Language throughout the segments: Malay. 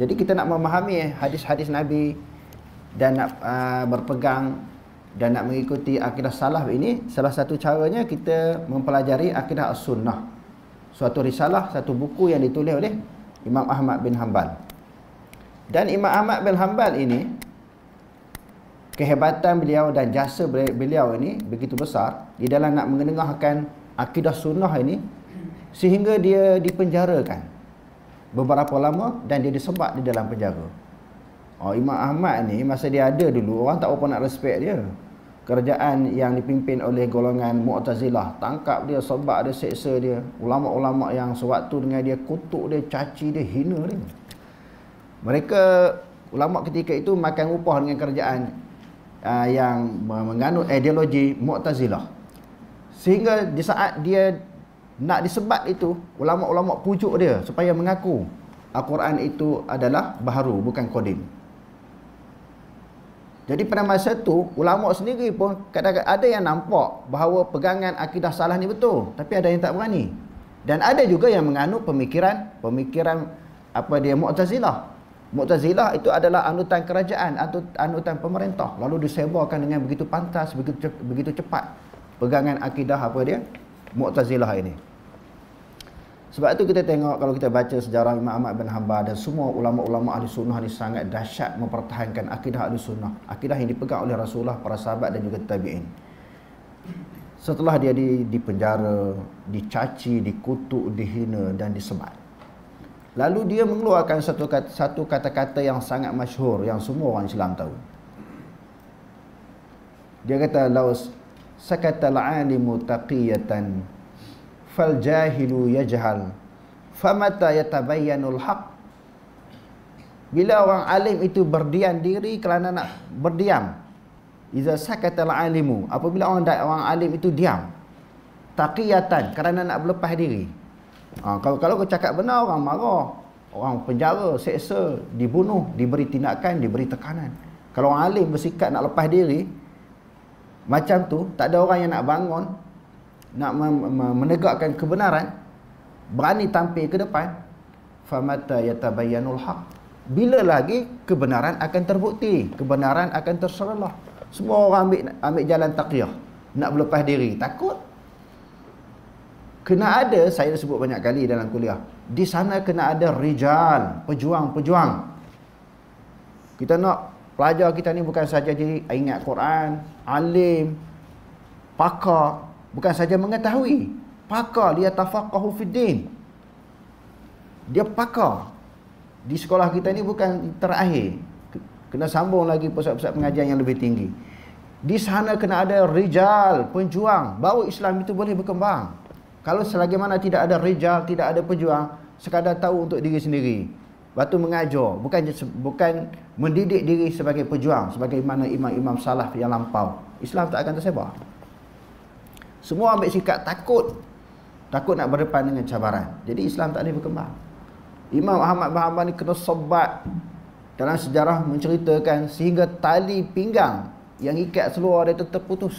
Jadi kita nak memahami eh, hadis-hadis Nabi dan nak uh, berpegang dan nak mengikuti akidah salaf ini salah satu caranya kita mempelajari akidah as-sunnah. Suatu risalah, satu buku yang ditulis oleh Imam Ahmad bin Hanbal. Dan Imam Ahmad bin Hanbal ini kehebatan beliau dan jasa beliau ini begitu besar di dalam nak mengenengahkan akidah sunnah ini sehingga dia dipenjarakan beberapa lama dan dia disebat di dalam penjara. Oh, Imam Ahmad ni masa dia ada dulu orang tak apa nak respect dia. Kerajaan yang dipimpin oleh golongan Mu'tazilah tangkap dia, sebat dia, seksa dia. Ulama-ulama yang sewaktu dengan dia kutuk dia, caci dia, hina dia. Mereka ulama ketika itu makan upah dengan kerajaan uh, yang menganut ideologi Mu'tazilah. Sehingga di saat dia nak disebat itu ulama-ulama pujuk dia supaya mengaku Al-Quran itu adalah baharu bukan kodim jadi pada masa itu ulama sendiri pun kadang-kadang ada yang nampak bahawa pegangan akidah salah ni betul tapi ada yang tak berani dan ada juga yang menganu pemikiran pemikiran apa dia Mu'tazilah Mu'tazilah itu adalah anutan kerajaan anutan pemerintah lalu disebarkan dengan begitu pantas begitu cepat pegangan akidah apa dia Mu'tazilah ini. Sebab itu kita tengok kalau kita baca sejarah Imam Ahmad bin Hanbal dan semua ulama-ulama ahli sunnah ini sangat dahsyat mempertahankan akidah ahli sunnah. Akidah yang dipegang oleh Rasulullah, para sahabat dan juga tabi'in. Setelah dia di, dipenjara, dicaci, dikutuk, dihina dan disebat. Lalu dia mengeluarkan satu kata, satu kata-kata yang sangat masyhur yang semua orang Islam tahu. Dia kata laus sakata al-alimu taqiyatan fal jahilu yajhal famata yatabayyanul haq bila orang alim itu berdiam diri kerana nak berdiam iza sakata al alimu apabila orang orang alim itu diam taqiyatan kerana nak berlepas diri ha, kalau kalau kau cakap benar orang marah orang penjara seksa dibunuh diberi tindakan diberi tekanan kalau orang alim bersikap nak lepas diri macam tu tak ada orang yang nak bangun nak menegakkan kebenaran berani tampil ke depan famata yatabayyanul haq bila lagi kebenaran akan terbukti kebenaran akan terserlah semua orang ambil ambil jalan taqiyah nak berlepas diri takut kena ada saya sebut banyak kali dalam kuliah di sana kena ada rijal pejuang-pejuang kita nak pelajar kita ni bukan saja jadi ingat Quran alim pakar bukan saja mengetahui pakar dia tafaqahu fiddin dia pakar di sekolah kita ni bukan terakhir kena sambung lagi pusat-pusat pengajian yang lebih tinggi di sana kena ada rijal penjuang baru Islam itu boleh berkembang kalau selagi mana tidak ada rijal tidak ada penjuang sekadar tahu untuk diri sendiri Batu mengajar bukan bukan mendidik diri sebagai pejuang sebagaimana imam-imam salaf yang lampau Islam tak akan tersebar semua ambil sikap takut. Takut nak berdepan dengan cabaran. Jadi Islam tak boleh berkembang. Imam Ahmad bin ni kena sobat dalam sejarah menceritakan sehingga tali pinggang yang ikat seluar dia tetap putus.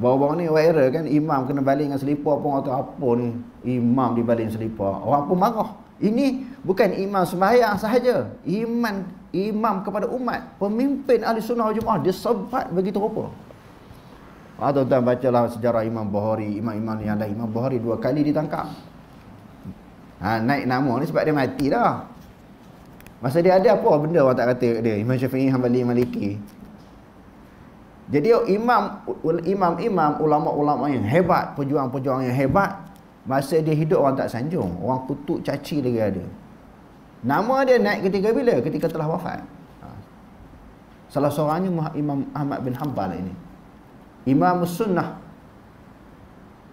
Bawa-bawa ni viral kan imam kena baling dengan selipar pun atau apa ni imam dibaling selipar. Orang pun marah. Ini bukan imam sembahyang sahaja. Iman imam kepada umat, pemimpin ahli sunnah jemaah dia sebat begitu rupa. Ha, tuan-tuan bacalah sejarah Imam Bukhari, Imam-imam yang lain. Imam Bukhari dua kali ditangkap. Ha, naik nama ni sebab dia mati dah. Masa dia ada apa benda orang tak kata dia? Imam Syafi'i, Hanbali, Maliki. Jadi imam imam imam ulama-ulama yang hebat, pejuang-pejuang yang hebat, masa dia hidup orang tak sanjung, orang kutuk caci lagi ada. Nama dia naik ketika bila? Ketika telah wafat. Ha. Salah seorangnya Imam Ahmad bin Hanbal ini imam sunnah.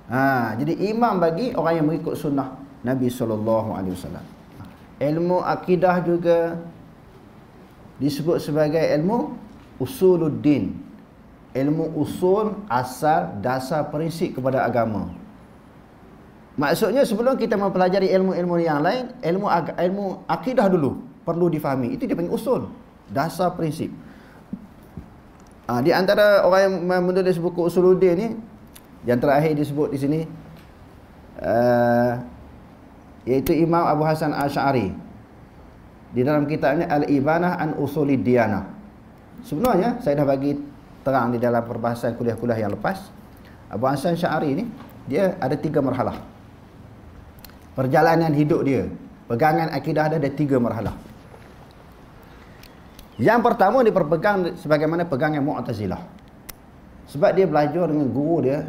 Ha, jadi imam bagi orang yang mengikut sunnah Nabi SAW. Ilmu akidah juga disebut sebagai ilmu usuluddin. Ilmu usul, asal, dasar, prinsip kepada agama. Maksudnya sebelum kita mempelajari ilmu-ilmu yang lain, ilmu ilmu akidah dulu perlu difahami. Itu dia panggil usul, dasar, prinsip. Ha, di antara orang yang menulis buku Usuluddin ni yang terakhir disebut di sini uh, iaitu Imam Abu Hasan Asy'ari di dalam kitabnya Al-Ibanah an Usuluddiyanah. Sebenarnya saya dah bagi terang di dalam perbahasan kuliah-kuliah yang lepas Abu Hasan Asy'ari ni dia ada tiga marhalah. Perjalanan hidup dia, pegangan akidah dia ada tiga marhalah. Yang pertama dia berpegang sebagaimana pegangan Mu'tazilah. Sebab dia belajar dengan guru dia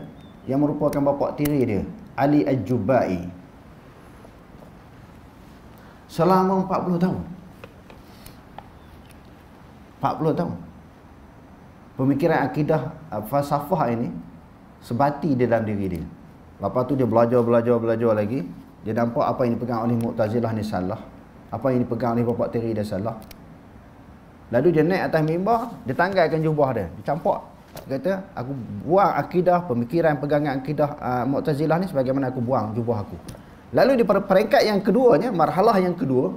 yang merupakan bapak tiri dia, Ali Al-Jubai. Selama 40 tahun. 40 tahun. Pemikiran akidah eh, falsafah ini sebati dia dalam diri dia. Lepas tu dia belajar, belajar, belajar lagi. Dia nampak apa yang dipegang oleh Mu'tazilah ni salah. Apa yang dipegang oleh bapak tiri dia salah. Lalu dia naik atas mimbar, dia tanggalkan jubah dia. Dia campak. Dia kata, aku buang akidah, pemikiran, pegangan akidah uh, Mu'tazilah ni sebagaimana aku buang jubah aku. Lalu di peringkat yang keduanya, marhalah yang kedua,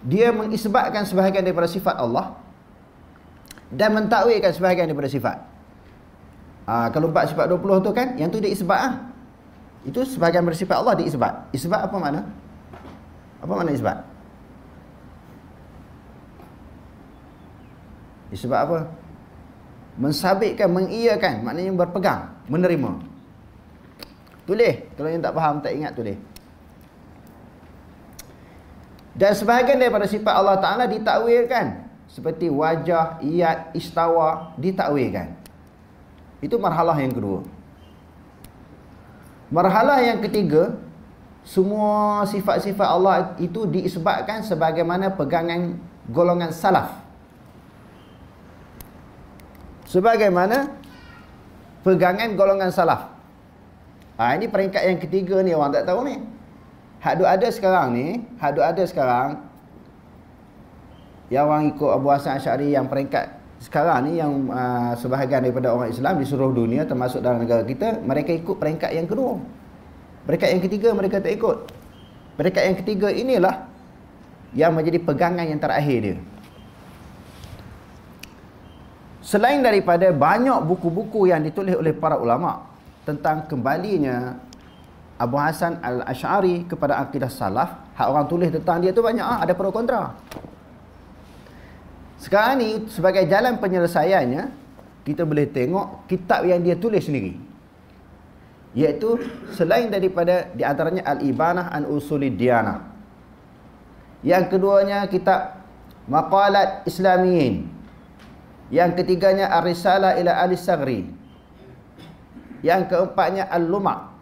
dia mengisbatkan sebahagian daripada sifat Allah dan mentakwilkan sebahagian daripada sifat. Uh, kalau empat sifat dua puluh tu kan, yang tu dia isbat lah. Itu sebahagian daripada sifat Allah dia isbat. Isbat apa makna? Apa makna isbat? Isbat. Disebab apa? Mensabitkan, mengiyakan Maknanya berpegang, menerima Tulis, kalau yang tak faham, tak ingat tulis Dan sebahagian daripada sifat Allah Ta'ala ditakwirkan Seperti wajah, iat, istawa Ditakwirkan Itu marhalah yang kedua Marhalah yang ketiga Semua sifat-sifat Allah itu diisbatkan Sebagaimana pegangan golongan salaf Sebagaimana pegangan golongan salaf. Ha, ini peringkat yang ketiga ni orang tak tahu ni. Hak ada sekarang ni, hak ada sekarang yang orang ikut Abu Hasan Asyari yang peringkat sekarang ni yang uh, sebahagian daripada orang Islam di seluruh dunia termasuk dalam negara kita, mereka ikut peringkat yang kedua. Peringkat yang ketiga mereka tak ikut. Peringkat yang ketiga inilah yang menjadi pegangan yang terakhir dia. Selain daripada banyak buku-buku yang ditulis oleh para ulama tentang kembalinya Abu Hasan Al-Ash'ari kepada akidah salaf, hak orang tulis tentang dia tu banyak ah, ada pro kontra. Sekarang ni sebagai jalan penyelesaiannya, kita boleh tengok kitab yang dia tulis sendiri. Iaitu selain daripada di antaranya Al-Ibanah an Usuli Diyanah. Yang keduanya kitab Maqalat Islamiyin yang ketiganya Ar-Risalah ila Ali Sagri. Yang keempatnya Al-Lumak.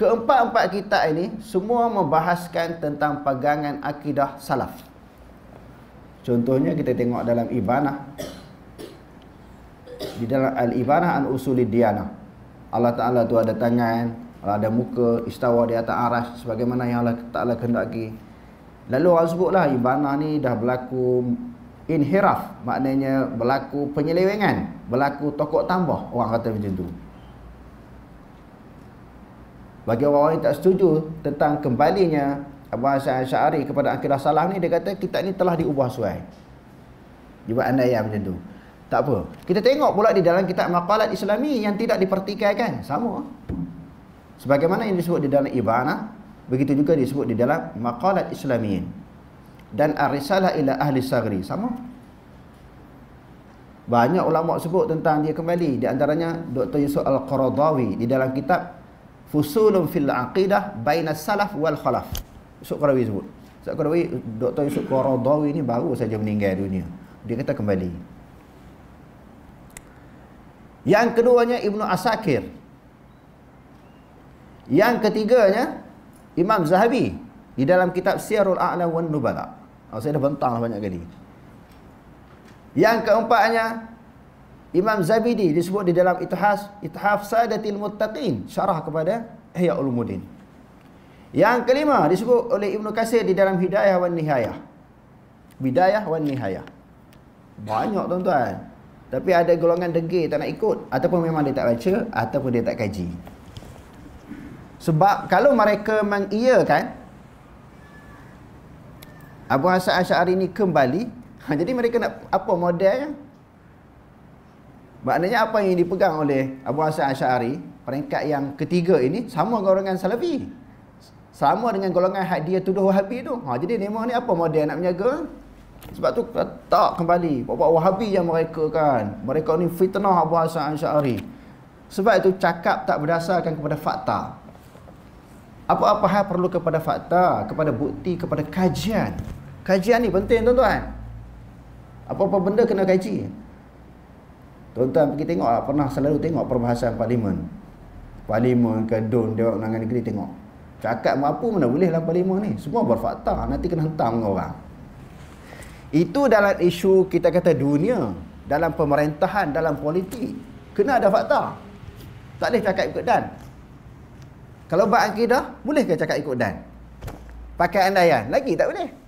Keempat-empat kita ini semua membahaskan tentang pegangan akidah salaf. Contohnya kita tengok dalam Ibanah. Di dalam Al-Ibanah An-Usuli Diyanah. Allah Ta'ala tu ada tangan, Allah ada muka, istawa di atas aras sebagaimana yang Allah Ta'ala kendaki. Lalu orang sebutlah Ibanah ni dah berlaku inhiraf maknanya berlaku penyelewengan berlaku tokok tambah orang kata macam tu bagi orang-orang yang tak setuju tentang kembalinya Abu Hassan Syari kepada akidah salaf ni dia kata kita ni telah diubah suai jumpa anda yang macam tu tak apa kita tengok pula di dalam kitab maqalat islami yang tidak dipertikaikan sama sebagaimana yang disebut di dalam ibana begitu juga disebut di dalam maqalat islamiyin dan arisalah ila ahli sagri sama banyak ulama sebut tentang dia kembali di antaranya Dr. Yusuf Al-Qaradawi di dalam kitab Fusulun fil Aqidah Bainas Salaf wal Khalaf Yusuf Qaradawi sebut Yusuf Qaradawi Dr. Yusuf Qaradawi ni baru saja meninggal dunia dia kata kembali yang keduanya Ibnu Asakir yang ketiganya Imam Zahabi di dalam kitab Siarul A'la wan Nubala. Ah, saya dah bentang lah banyak kali. Yang keempatnya, Imam Zabidi disebut di dalam Ithas Ithaf Sadatil Muttaqin syarah kepada Ihya Ulumuddin. Yang kelima disebut oleh Ibn Kasir di dalam Hidayah wan Nihayah. Hidayah wan Nihayah. Banyak tuan-tuan. Tapi ada golongan degi tak nak ikut ataupun memang dia tak baca ataupun dia tak kaji. Sebab kalau mereka mengiyakan Abu Hasan Asy'ari ni kembali. Ha, jadi mereka nak apa modelnya? Maknanya apa yang dipegang oleh Abu Hasan Asy'ari peringkat yang ketiga ini sama golongan Salafi. Sama dengan golongan hadiah tuduh Wahabi tu. Ha, jadi mereka ni apa model nak menjaga? Sebab tu tak kembali. Bapak Wahabi yang mereka kan. Mereka ni fitnah Abu Hasan Asy'ari. Sebab itu cakap tak berdasarkan kepada fakta. Apa-apa hal perlu kepada fakta, kepada bukti, kepada kajian. Kajian ni penting tuan-tuan. Apa-apa benda kena kaji. Tuan-tuan pergi tengok lah. Pernah selalu tengok perbahasan parlimen. Parlimen ke Dewan Undangan Negeri tengok. Cakap apa mana boleh lah parlimen ni. Semua berfakta. Nanti kena hentam dengan orang. Itu dalam isu kita kata dunia. Dalam pemerintahan, dalam politik. Kena ada fakta. Tak boleh cakap ikut dan. Kalau buat akidah, bolehkah cakap ikut dan? Pakai andaian? Lagi tak boleh.